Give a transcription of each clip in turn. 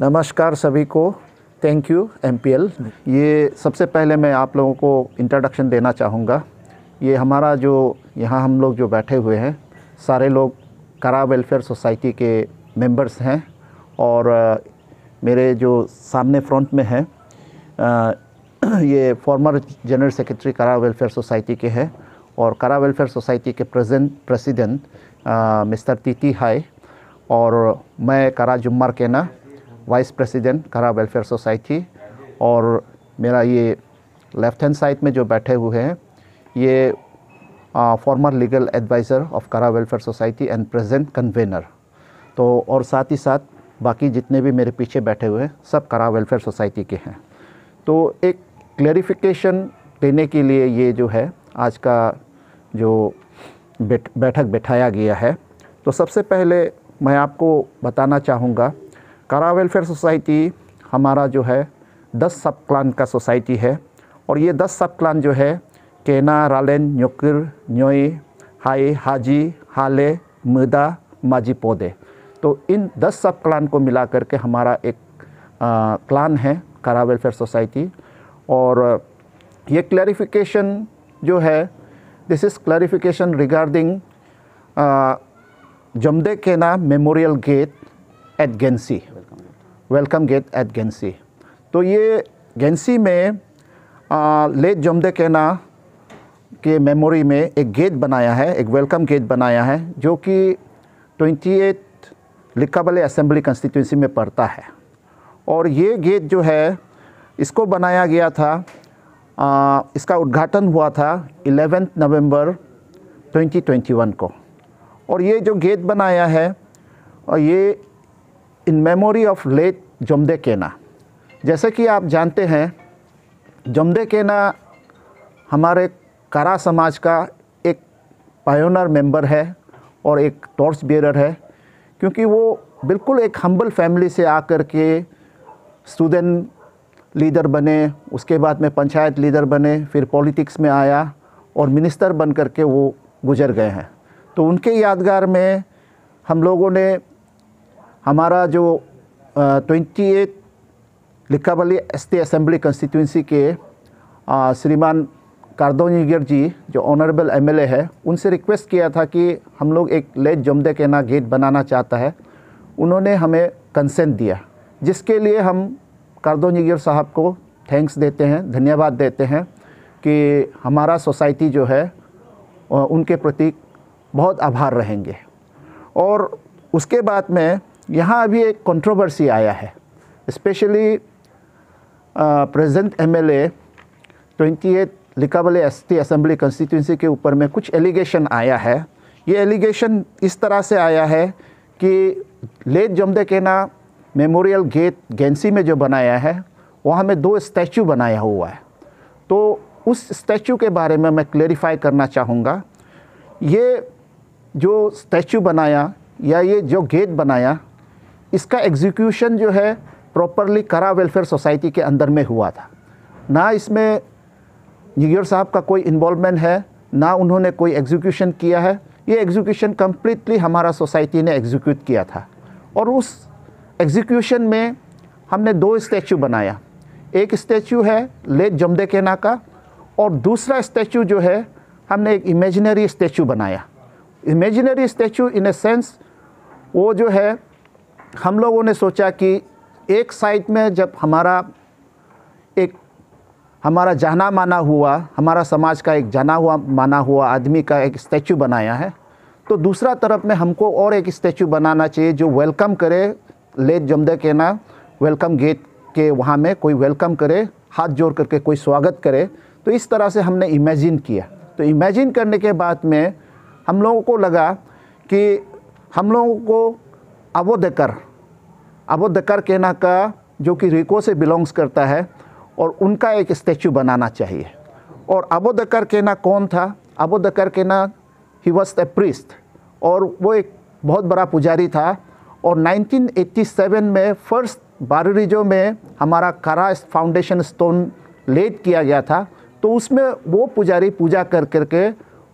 नमस्कार सभी को थैंक यू एम ये सबसे पहले मैं आप लोगों को इंट्रोडक्शन देना चाहूँगा ये हमारा जो यहाँ हम लोग जो बैठे हुए हैं सारे लोग करा वेलफेयर सोसाइटी के मेंबर्स हैं और मेरे जो सामने फ्रंट में हैं ये former general secretary Kara welfare society के हैं और करा वेलफेयर सोसाइटी के present president mister Titi Hai और मैं Kara Jummar Kena vice president Kara welfare society और मेरा ये लेफ्ट हैंड साइड में जो बैठे हुए हैं ये former legal adviser of Kara welfare society and present convener तो और साथ ही साथ बाकी जितने भी मेरे पीछे बैठे हुए हैं सब करा वेलफेयर सोसाइटी के हैं तो एक क्लेरिफिकेशन देने के लिए ये जो है आज का जो बैठक बैठाया गया है तो सबसे पहले मैं आपको बताना चाहूँगा करा वेलफेयर सोसाइटी हमारा जो है दस सब क्लान का सोसाइटी है और ये दस सब क्लान जो है केना रालेन न्योकिर न्योई हाई हाजी हाले मदा माजी पौधे तो इन दस सब क्लान को मिला करके हमारा एक आ, क्लान है करा वेलफेयर सोसाइटी और ये क्लैरिफिकेशन जो है this is clarification regarding Jamde Kena memorial gate at Gensi welcome gate at Gensi तो ये गेंसी में लेट जमदे कैना के मेमोरी में एक गेट बनाया है एक वेलकम गेट बनाया है जो कि 28 लिक्काबले असम्बली कंस्टिट्यूंसी में पड़ता है और ये गेट जो है इसको बनाया गया था आ, इसका उद्घाटन हुआ था 11 नवंबर 2021 को और ये जो गेट बनाया है और ये in memory of late Jamde Kena जैसे कि आप जानते हैं जमदे केना हमारे कारा समाज का एक पायोनर मेंबर है और एक टॉर्च बेरर है क्योंकि वो बिल्कुल एक हम्बल फैमिली से आकर के स्टूडेंट लीडर बने उसके बाद में पंचायत लीडर बने फिर पॉलिटिक्स में आया और मिनिस्टर बन कर के वो गुजर गए हैं तो उनके यादगार में हम लोगों ने हमारा जो twenty eight Likabali S T assembly constituency के श्रीमान कार्दो निगर जी जो ऑनरेबल एमएलए है उनसे रिक्वेस्ट किया था कि हम लोग एक लेट जमदे के ना गेट बनाना चाहता है उन्होंने हमें कंसेंट दिया जिसके लिए हम कार्दो निगर साहब को थैंक्स देते हैं धन्यवाद देते हैं कि हमारा सोसाइटी जो है उनके प्रति बहुत आभार रहेंगे और उसके बाद में यहाँ अभी एक कंट्रोवर्सी आया है specially present M L A twenty eight Likabali S T assembly constituency के ऊपर में कुछ एलिगेशन आया है ये एलिगेशन इस तरह से आया है कि late Jamde Kena memorial gate गेंसी में जो बनाया है वहाँ में दो स्टैचू बनाया हुआ है तो उस स्टैचू के बारे में मैं क्लेरिफाई करना चाहूँगा ये जो स्टैचू बनाया या ये जो गेट बनाया इसका एग्जीक्यूशन जो है प्रॉपरली करा वेलफेयर सोसाइटी के अंदर में हुआ था ना इसमें निगियर साहब का कोई इन्वॉलमेंट है ना उन्होंने कोई एग्जीक्यूशन किया है ये एग्जीक्यूशन कम्प्लीटली हमारा सोसाइटी ने एग्जीक्यूट किया था और उस एग्जीक्यूशन में हमने दो स्टैचू बनाया एक स्टैचू है लेट जमदे केना का और दूसरा स्टैचू जो है हमने एक इमेजिनरी स्टैचू बनाया imaginary statue in a sense वो जो है हम लोगों ने सोचा कि एक साइट में जब हमारा एक हमारा जाना माना हुआ हमारा समाज का एक जाना हुआ माना हुआ आदमी का एक स्टैचू बनाया है तो दूसरा तरफ में हमको और एक स्टैचू बनाना चाहिए जो वेलकम करे लेट जमदे के ना वेलकम गेट के वहाँ में कोई वेलकम करे हाथ जोड़ करके कोई स्वागत करे तो इस तरह से हमने इमेजिन किया तो इमेजिन करने के बाद में हम लोगों को लगा कि हम लोगों को अबोदकर अबोदकर केना का जो कि रिको से बिलोंग्स करता है और उनका एक स्टैचू बनाना चाहिए और अबोदकर केना कौन था अबोदकर केना ही वॉज ए प्रिस्ट और वो एक बहुत बड़ा पुजारी था और 1987 में फर्स्ट बारिजो में हमारा करा फाउंडेशन स्टोन लेट किया गया था तो उसमें वो पुजारी पूजा कर करके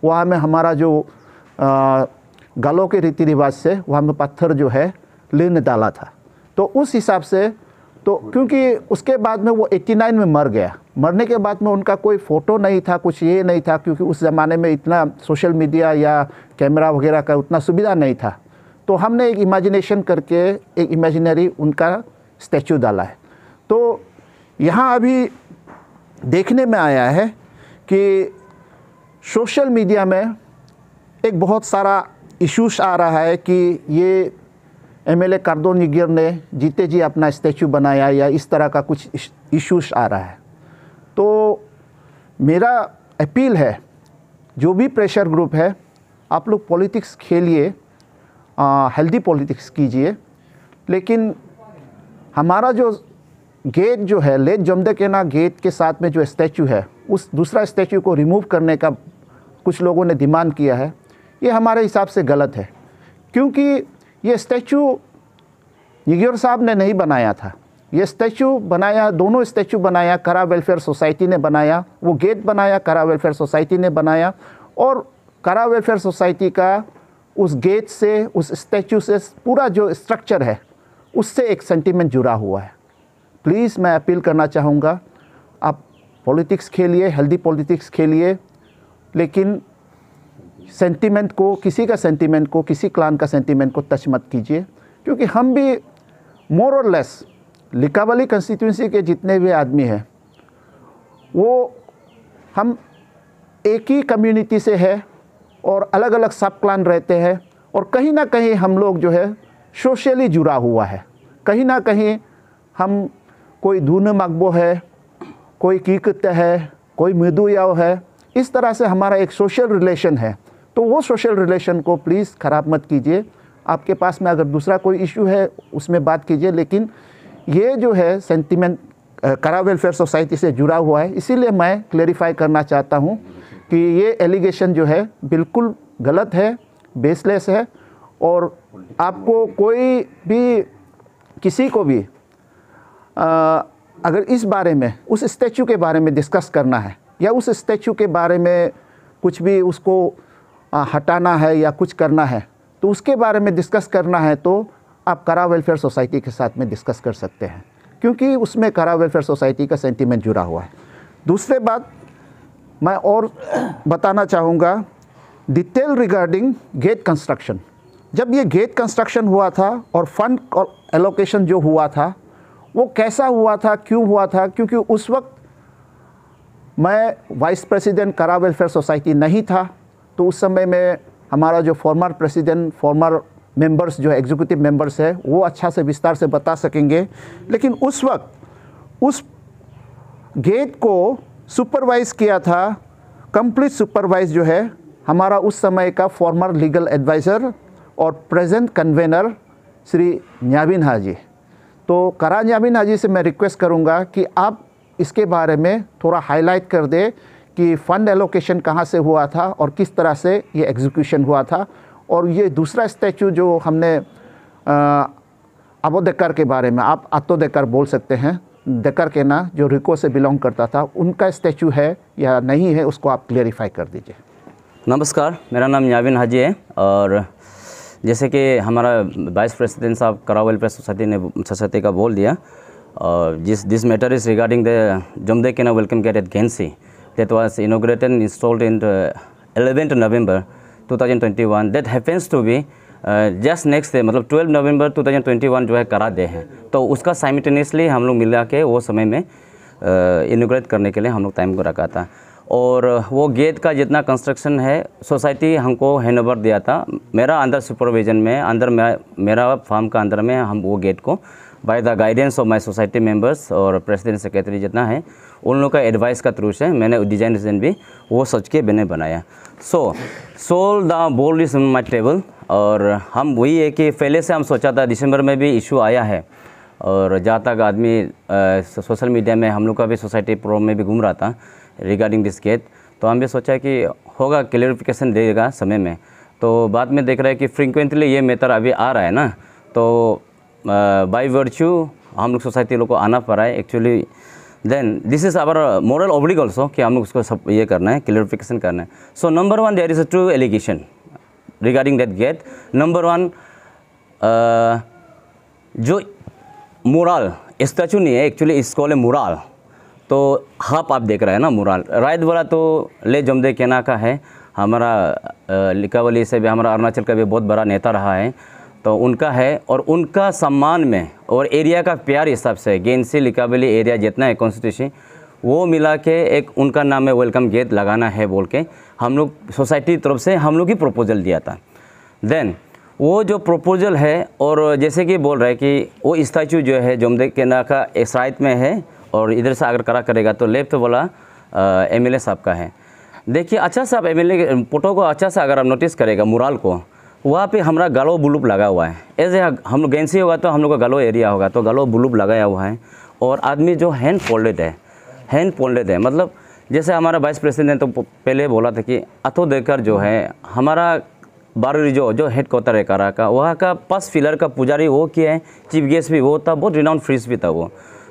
वहाँ में हमारा जो आ, गालों के रीति रिवाज से वहाँ में पत्थर जो है लेने डाला था तो उस हिसाब से तो क्योंकि उसके बाद में वो 89 में मर गया मरने के बाद में उनका कोई फ़ोटो नहीं था कुछ ये नहीं था क्योंकि उस ज़माने में इतना सोशल मीडिया या कैमरा वगैरह का उतना सुविधा नहीं था तो हमने एक इमेजिनेशन करके एक इमेजिनरी उनका स्टैचू डाला है तो यहाँ अभी देखने में आया है कि सोशल मीडिया में एक बहुत सारा इश्यूज आ रहा है कि ये एमएलए कार्दोन निगिर ने जीते जी अपना स्टैचू बनाया या इस तरह का कुछ इश्यूज आ रहा है तो मेरा अपील है जो भी प्रेशर ग्रुप है आप लोग पॉलिटिक्स खेलिए हेल्दी पॉलिटिक्स कीजिए लेकिन हमारा जो गेट जो है लेट ना गेट के साथ में जो स्टैचू है उस दूसरा स्टैचू को रिमूव करने का कुछ लोगों ने डिमांड किया है ये हमारे हिसाब से गलत है क्योंकि ये स्टैचू यगियोर साहब ने नहीं बनाया था ये स्टैचू बनाया दोनों स्टैचू बनाया करा वेलफेयर सोसाइटी ने बनाया वो गेट बनाया करा वेलफेयर सोसाइटी ने बनाया और करा वेलफेयर सोसाइटी का उस गेट से उस स्टैचू से पूरा जो स्ट्रक्चर है उससे एक सेंटीमेंट जुड़ा हुआ है प्लीज़ मैं अपील करना चाहूँगा आप पॉलिटिक्स खेलिए हेल्दी पॉलिटिक्स खेलिए लेकिन सेंटीमेंट को किसी का सेंटीमेंट को किसी क्लान का सेंटीमेंट को टच मत कीजिए क्योंकि हम भी मोर और लेस लिकावली कंस्टिट्यूंसी के जितने भी आदमी हैं वो हम एक ही कम्युनिटी से है और अलग अलग सब क्लान रहते हैं और कहीं ना कहीं हम लोग जो है सोशली जुड़ा हुआ है कहीं ना कहीं हम कोई दून मकबो है कोई कीकत है कोई मृदुयाव है इस तरह से हमारा एक सोशल रिलेशन है तो वो सोशल रिलेशन को प्लीज़ ख़राब मत कीजिए आपके पास में अगर दूसरा कोई इशू है उसमें बात कीजिए लेकिन ये जो है सेंटिमेंट करा वेलफेयर सोसाइटी से जुड़ा हुआ है इसीलिए मैं क्लेरिफाई करना चाहता हूँ कि ये एलिगेशन जो है बिल्कुल गलत है बेसलेस है और आपको कोई भी किसी को भी आ, अगर इस बारे में उस स्टैचू के बारे में डिस्कस करना है या उस स्टैचू के बारे में कुछ भी उसको हटाना है या कुछ करना है तो उसके बारे में डिस्कस करना है तो आप करा वेलफेयर सोसाइटी के साथ में डिस्कस कर सकते हैं क्योंकि उसमें करा वेलफेयर सोसाइटी का सेंटीमेंट जुड़ा हुआ है दूसरे बात मैं और बताना चाहूँगा डिटेल रिगार्डिंग गेट कंस्ट्रक्शन जब ये गेट कंस्ट्रक्शन हुआ था और फंड एलोकेशन जो हुआ था वो कैसा हुआ था क्यों हुआ था क्योंकि उस वक्त मैं vice president Kara welfare society नहीं था तो उस समय में हमारा जो फॉर्मर प्रेसिडेंट फॉर्मर मेंबर्स जो एग्जीक्यूटिव मेंबर्स है वो अच्छा से विस्तार से बता सकेंगे लेकिन उस वक्त उस गेट को सुपरवाइज किया था कंप्लीट सुपरवाइज जो है हमारा उस समय का फॉर्मर लीगल एडवाइज़र और प्रेजेंट कन्वेनर श्री न्याबिन हाजी तो करा न्याबिन हाजी से मैं रिक्वेस्ट करूंगा कि आप इसके बारे में थोड़ा हाईलाइट कर दे कि फ़ंड एलोकेशन कहाँ से हुआ था और किस तरह से ये एग्जीक्यूशन हुआ था और ये दूसरा स्टैचू जो हमने अबोदेकर के बारे में आप अतोदेकर बोल सकते हैं देकर के ना जो रिको से बिलोंग करता था उनका स्टैचू है या नहीं है उसको आप क्लियरिफाई कर दीजिए नमस्कार मेरा नाम याविन हाजी है और जैसे कि हमारा वाइस प्रेसिडेंट साहब करावल प्रेस सोसाइटी ने सोसाइटी का बोल दिया और जिस this matter is regarding the Jamde ना welcome gate at Gensi that was inaugurated and installed in the 11th November 2021 that happens to be just next day मतलब 12 नवंबर 2021 जो है करा दे हैं तो उसका साइमिटेनियसली हम लोग मिला के वो समय में इनोग्रेट uh, करने के लिए हम लोग टाइम को रखा था और वो गेट का जितना कंस्ट्रक्शन है सोसाइटी हमको हैंड ओवर दिया था मेरा अंदर सुपरविज़न में अंदर मेरा फार्म का अंदर में हम वो गेट को by the guidance of my society members और प्रेसिडेंट सेक्रेटरी जितना है उन लोगों का एडवाइस का थ्रू से मैंने डिज़ाइन डिज़ाइन भी वो सोच के मैंने बनाया so sole the bold is my table और हम वही है कि पहले से हम सोचा था दिसंबर में भी इशू आया है और जहाँ तक आदमी सोशल मीडिया में हम लोग का भी सोसाइटी प्रोग्राम में भी घूम रहा था रिगार्डिंग दिस केत तो हम भी सोचा कि होगा क्लियरिफिकेशन देगा समय में तो बाद में देख रहे हैं कि फ्रिक्वेंटली ये मेथड अभी आ रहा है ना तो बाई वर्च्यू हम लोग सोसाइटी लोग को आना पड़ा है actually then this is our moral obligation also कि हम लोग उसको सब ये करना है क्लियरिफिकेशन करना है so number one there is a true allegation regarding that gate number one जो मुराल स्टैचू नहीं है एक्चुअली इसको ले मुराल तो हाफ आप देख रहे हैं ना मुराल रायत वाला तो ले जमदे केना का है हमारा लिकावली से भी हमारा अरुणाचल का भी बहुत बड़ा नेता रहा है तो उनका है और उनका सम्मान में और एरिया का प्यार हिसाब से गेंसी लिकाबली एरिया जितना है कॉन्स्टिट्यूशन वो मिला के एक उनका नाम है वेलकम गेट लगाना है बोल के हम लोग सोसाइटी तरफ से हम लोग ही प्रपोजल दिया था देन वो जो प्रपोजल है और जैसे कि बोल रहे कि वो स्टैचू जो है के ना का शायद में है और इधर से अगर करा करेगा तो लेफ्ट वाला एम एल साहब का है देखिए अच्छा साहब एम एल फोटो को अच्छा सा अगर आप नोटिस करेगा मुराल को वहाँ पे हमारा गलो ब्लूप लगा हुआ है एज ए हम गेंसी होगा तो हम लोग का गलो एरिया होगा तो गलो ब्लूप लगाया हुआ है और आदमी जो हैंड फोल्डेड है हैंड फोल्डेड है मतलब जैसे हमारा वाइस प्रेसिडेंट ने तो पहले बोला था कि अथो देकर जो है हमारा बाररी जो जो हेड क्वार्टर है कारा का वहाँ का पस फिलर का पुजारी वो किया है चीफ गेस्ट भी वो था बहुत रिनाउंड फ्रीज भी था वो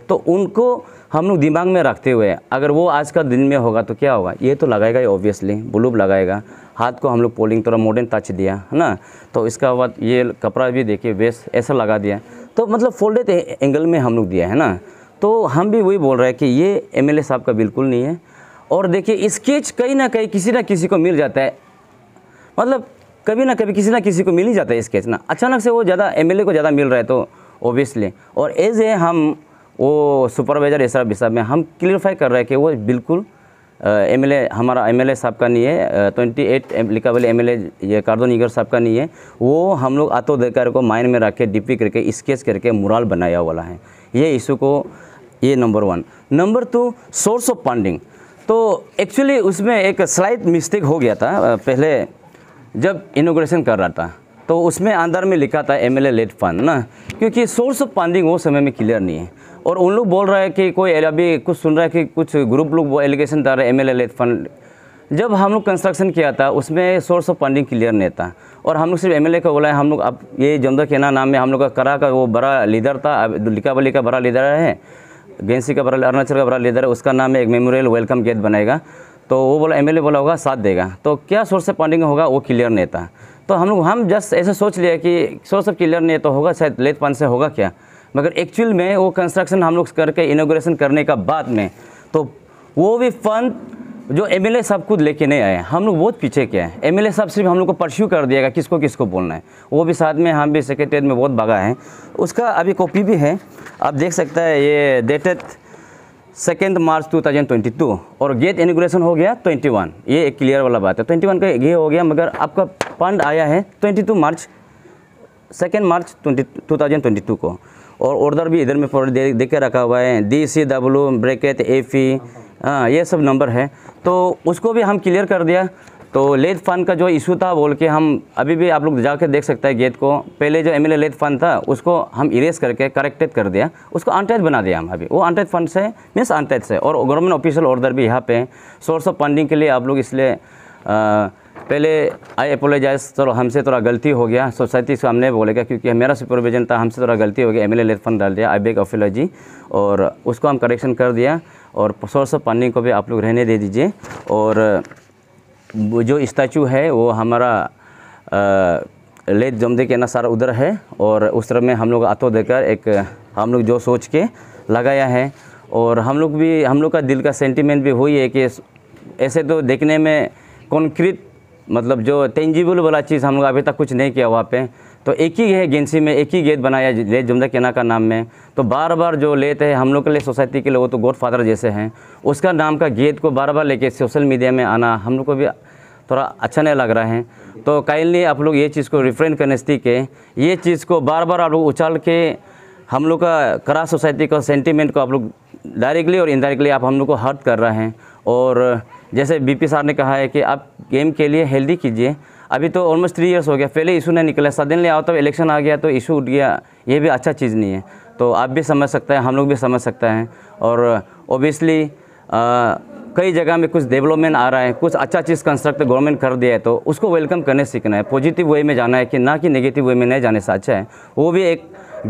तो उनको हम लोग दिमाग में रखते हुए अगर वो आज का दिन में होगा तो क्या होगा ये तो लगाएगा ही ऑब्वियसली ब्लूब लगाएगा हाथ को हम लोग पोलिंग थोड़ा मॉडर्न टच दिया है ना तो इसका बाद ये कपड़ा भी देखिए वेस्ट ऐसा लगा दिया तो मतलब फोल्डेड एंगल में हम लोग दिया है ना तो हम भी वही बोल रहे हैं कि ये एम साहब का बिल्कुल नहीं है और देखिए स्केच कहीं ना कहीं किसी ना किसी को मिल जाता है मतलब कभी ना कभी किसी ना किसी को मिल ही जाता है स्केच ना अचानक से वो ज़्यादा एम को ज़्यादा मिल रहा है तो ओबियसली और एज ए हम वो सुपरवाइज़र एस आर में हम क्लियरफाई कर रहे हैं कि वो बिल्कुल एमएलए हमारा एमएलए साहब का नहीं है ट्वेंटी एट लिखा बोले एम एल ये कार्दो निगर साहब का नहीं है वो हम लोग देकर को माइंड में रख के डिपी करके स्केच करके मुराल बनाया वाला है ये इशू को ये number one number two source of funding तो एक्चुअली उसमें एक स्लाइट मिस्टेक हो गया था पहले जब इनोग्रेशन कर रहा था तो उसमें अंदर में लिखा था एम एल लेट फंड ना क्योंकि सोर्स ऑफ फंडिंग वो समय में क्लियर नहीं है और उन लोग बोल रहा है कि कोई अभी कुछ सुन रहा है कि कुछ ग्रुप लोग एलिगेशन डाल रहे हैं एम एल फंड जब हम लोग कंस्ट्रक्शन किया था उसमें सोर्स ऑफ फंडिंग क्लियर नहीं था और हम लोग सिर्फ एम का बोला है हम लोग अब ये जमदा केना नाम में हम लोग का करा का वो बड़ा लीडर था लिकावली का बड़ा लीडर है गेंसी का बड़ा अरुणाचल का बड़ा लीडर है उसका नाम है एक मेमोरियल वेलकम गेट बनाएगा तो वो बोला एम बोला होगा साथ देगा तो क्या सोर्स ऑफ फंडिंग होगा वो क्लियर नहीं था तो हम लोग हम जस्ट ऐसे सोच लिया कि सोर्स ऑफ क्लियर नहीं तो होगा शायद लेत पान से होगा क्या मगर एक्चुअल में वो कंस्ट्रक्शन हम लोग करके इनोग्रेशन करने का बाद में तो वो भी फंड जो एम एल सब खुद लेके नहीं आए हम लोग बहुत पीछे के हैं एम एल सब सिर्फ हम लोग को परस्यू कर दिएगा किसको किसको बोलना है वो भी साथ में हम भी सेक्रेटेरियट में बहुत भागा हैं उसका अभी कॉपी भी है आप देख सकते हैं ये डेटेड सेकेंड मार्च 2022 और गेट इनोग्रेशन हो गया 21 ये एक क्लियर वाला बात है 21 का ये हो गया मगर आपका फंड आया है 22 मार्च सेकेंड मार्च 20, 2022 को और ऑर्डर भी इधर में दे, दे के रखा हुआ है D C W bracket A P हाँ ये सब नंबर है तो उसको भी हम क्लियर कर दिया तो लेथ फंड का जो इशू था बोल के हम अभी भी आप लोग जाकर देख सकते हैं गेट को पहले जो एम एल लेथ फंड था उसको हम इरेज करके करेक्टेड कर दिया उसको अनटैच बना दिया हम अभी वो अनटैच फंड से मीन्स अनटैच से और गवर्नमेंट ऑफिशियल ऑर्डर भी यहाँ पे सोर्स ऑफ फंडिंग के लिए आप लोग इसलिए पहले आई अपोलोजाइज चलो हमसे थोड़ा गलती हो गया सोसाइटी से हमने बोलेगा क्योंकि मेरा सुपरविजन था हमसे थोड़ा गलती हो गया एम एल फंड डाल दिया आई बेग ऑफिलोजी और उसको हम करेक्शन कर दिया और सोर्स ऑफ पानी को भी आप लोग रहने दे दीजिए और जो स्टैचू है वो हमारा आ, लेट जमदे के ना सारा उधर है और उस तरह में हम लोग आतो देकर एक हम लोग जो सोच के लगाया है और हम लोग भी हम लोग का दिल का सेंटीमेंट भी वही है कि ऐसे तो देखने में कॉन्क्रीट मतलब जो टेंजिबल वाला चीज़ हम लोग अभी तक कुछ नहीं किया वहाँ पे तो एक ही है गेंसी में एक ही गेट बनाया ले जुमदा केना का नाम में तो बार बार जो लेते हैं हम लोग के लिए सोसाइटी के लोग तो गोड फादर जैसे हैं उसका नाम का गेट को बार बार लेके सोशल मीडिया में आना हम लोग को भी थोड़ा अच्छा नहीं लग रहा है तो काइंडली आप लोग ये चीज़ को रिफ्रेन करने के ये चीज़ को बार बार आप लोग उछाल के हम लोग का करा सोसाइटी का सेंटिमेंट को आप लोग डायरेक्टली और इनडायरेक्टली आप हम लोग को हर्ट कर रहे हैं और जैसे बीपी साहब ने कहा है कि आप गेम के लिए हेल्दी कीजिए अभी तो ऑलमोस्ट थ्री इयर्स हो गया पहले इशू नहीं निकला सडनली आओ तो इलेक्शन आ गया तो इशू उठ गया ये भी अच्छा चीज़ नहीं है तो आप भी समझ सकते हैं हम लोग भी समझ सकते हैं और ओबियसली कई जगह में कुछ डेवलपमेंट आ रहा है कुछ अच्छा चीज़ कंस्ट्रक्ट गवर्नमेंट कर दिया है तो उसको वेलकम करने सीखना है पॉजिटिव वे में जाना है कि ना कि नेगेटिव वे में नहीं जाने से अच्छा है वो भी एक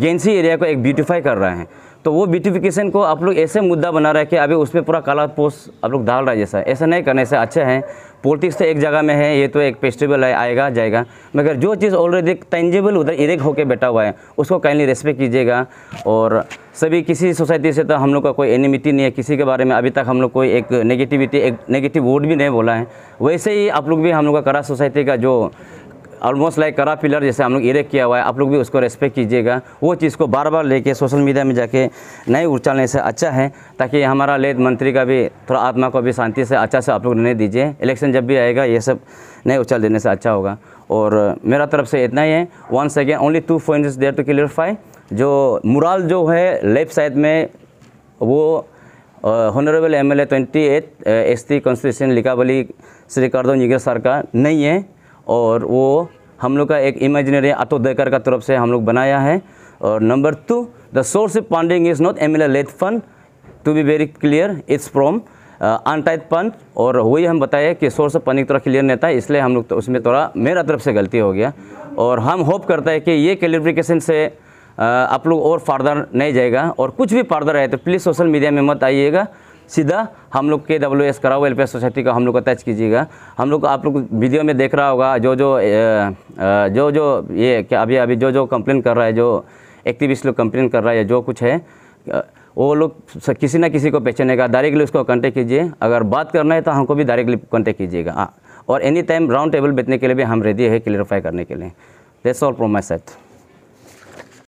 गेंसी एरिया को एक ब्यूटिफाई कर रहे हैं तो वो ब्यूटिफिकेशन को आप लोग ऐसे मुद्दा बना रहे कि अभी उसमें पूरा काला पोस्ट आप लोग डाल रहा है जैसा ऐसा नहीं करने से अच्छे हैं पॉलिटिक्स तो एक जगह में है ये तो एक फेस्टिवल है आएगा जाएगा मगर जो चीज़ ऑलरेडी टेंजेबल उधर इरेक होकर बैठा हुआ है उसको काइंडली रेस्पेक्ट कीजिएगा और सभी किसी सोसाइटी से तो हम लोग का कोई एनिमिटी नहीं है किसी के बारे में अभी तक हम लोग कोई एक नेगेटिविटी एक नेगेटिव वर्ड भी नहीं बोला है वैसे ही आप लोग भी हम लोग का करा सोसाइटी का जो ऑलमोस्ट लाइक करा पिलर जैसे हम लोग इरेक्ट किया हुआ है आप लोग भी उसको रेस्पेक्ट कीजिएगा वो चीज़ को बार बार लेके सोशल मीडिया में जाके नहीं उछालने से अच्छा है ताकि हमारा लेद मंत्री का भी थोड़ा आत्मा को भी शांति से अच्छा से आप लोग नहीं दीजिए इलेक्शन जब भी आएगा ये सब नहीं उछाल देने से अच्छा होगा और मेरा तरफ से इतना ही है one second only two point there to clarify जो मुराल जो है लेफ्ट साइड में वो honourable M L A twenty eight S T constitution Likabali Shri Kardo Nyigyor sir का नहीं है और वो हम लोग का एक इमेजिनरी देकर का तरफ से हम लोग बनाया है और number two the source of funding is not M L लेथ fund to be very clear it's from untied fund और वही हम बताए कि सोर्स ऑफ पानी थोड़ा क्लियर नहीं था इसलिए हम लोग तो उसमें थोड़ा मेरा तरफ से गलती हो गया और हम होप करते हैं कि ये क्लियरिफिकेशन से uh, आप लोग और फार्दर नहीं जाएगा और कुछ भी फार्दर है तो प्लीज़ सोशल मीडिया में मत आइएगा सीधा हम लोग के डब्ल्यू एस कराओ वेलफेयर सोसाइटी का हम लोग को टच कीजिएगा हम लोग आप लोग वीडियो में देख रहा होगा जो जो जो जो ये क्या अभी अभी जो जो कंप्लेन कर रहा है जो एक्टिविस्ट लोग कंप्लेन कर रहा है जो कुछ है वो लोग किसी ना किसी को का डायरेक्टली उसको कॉन्टेक्ट कीजिए अगर बात करना है तो हमको भी डायरेक्टली कॉन्टेक्ट कीजिएगा हाँ, और एनी टाइम राउंड टेबल बैठने के लिए भी हम रेडी है क्लियरफाई करने के लिए that's all from my set